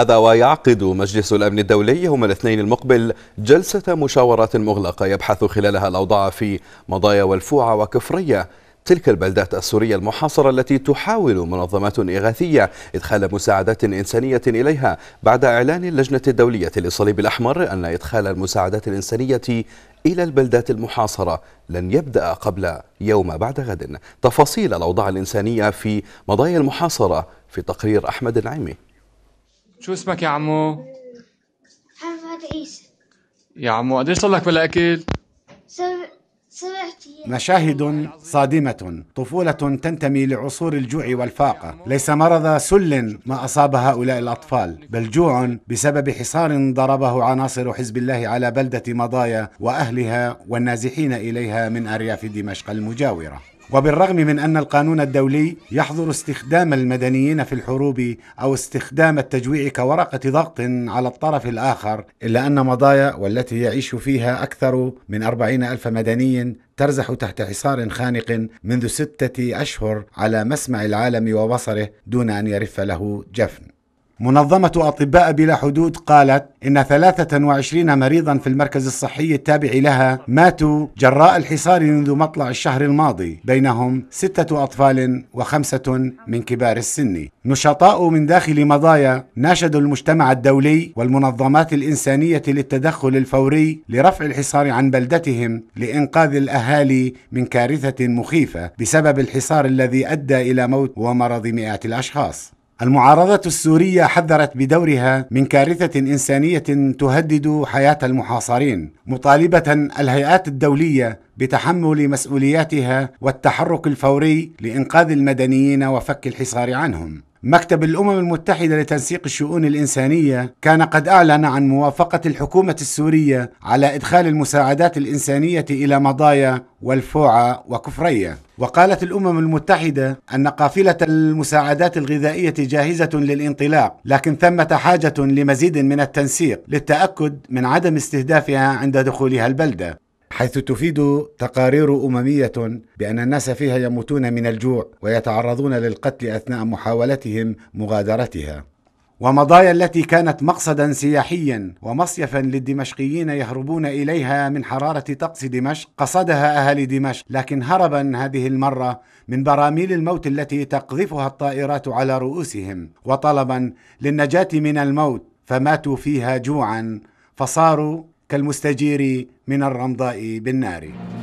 هذا ويعقد مجلس الأمن الدولي يوم الاثنين المقبل جلسة مشاورات مغلقة يبحث خلالها الأوضاع في مضايا والفوعة وكفرية تلك البلدات السورية المحاصرة التي تحاول منظمات إغاثية إدخال مساعدات إنسانية إليها بعد إعلان اللجنة الدولية للصليب الأحمر أن إدخال المساعدات الإنسانية إلى البلدات المحاصرة لن يبدأ قبل يوم بعد غد تفاصيل الأوضاع الإنسانية في مضايا المحاصرة في تقرير أحمد العيمي شو اسمك يا عمو؟ محمد عيسى يا عمو قديش صار لك بلا اكل؟ مشاهد صادمة طفولة تنتمي لعصور الجوع والفاقة ليس مرض سل ما أصاب هؤلاء الأطفال بل جوع بسبب حصار ضربه عناصر حزب الله على بلدة مضايا وأهلها والنازحين إليها من أرياف دمشق المجاورة وبالرغم من أن القانون الدولي يحظر استخدام المدنيين في الحروب أو استخدام التجويع كورقة ضغط على الطرف الآخر إلا أن مضايا والتي يعيش فيها أكثر من أربعين ألف مدني ترزح تحت حصار خانق منذ ستة أشهر على مسمع العالم وبصره دون أن يرف له جفن منظمة أطباء بلا حدود قالت إن 23 مريضا في المركز الصحي التابع لها ماتوا جراء الحصار منذ مطلع الشهر الماضي بينهم ستة أطفال وخمسة من كبار السن نشطاء من داخل مضايا ناشدوا المجتمع الدولي والمنظمات الإنسانية للتدخل الفوري لرفع الحصار عن بلدتهم لإنقاذ الأهالي من كارثة مخيفة بسبب الحصار الذي أدى إلى موت ومرض مئات الأشخاص المعارضة السورية حذرت بدورها من كارثة إنسانية تهدد حياة المحاصرين، مطالبة الهيئات الدولية بتحمل مسؤولياتها والتحرك الفوري لإنقاذ المدنيين وفك الحصار عنهم. مكتب الامم المتحده لتنسيق الشؤون الانسانيه كان قد اعلن عن موافقه الحكومه السوريه على ادخال المساعدات الانسانيه الى مضايا والفوعة وكفرية وقالت الأمم المتحدة أن قافلة المساعدات الغذائية جاهزة للانطلاق لكن ثمة حاجة لمزيد من التنسيق للتأكد من عدم استهدافها عند دخولها البلدة حيث تفيد تقارير أممية بأن الناس فيها يموتون من الجوع ويتعرضون للقتل أثناء محاولتهم مغادرتها ومضايا التي كانت مقصدا سياحيا ومصيفا للدمشقيين يهربون اليها من حراره طقس دمشق قصدها اهالي دمشق لكن هربا هذه المره من براميل الموت التي تقذفها الطائرات على رؤوسهم وطلبا للنجاه من الموت فماتوا فيها جوعا فصاروا كالمستجير من الرمضاء بالنار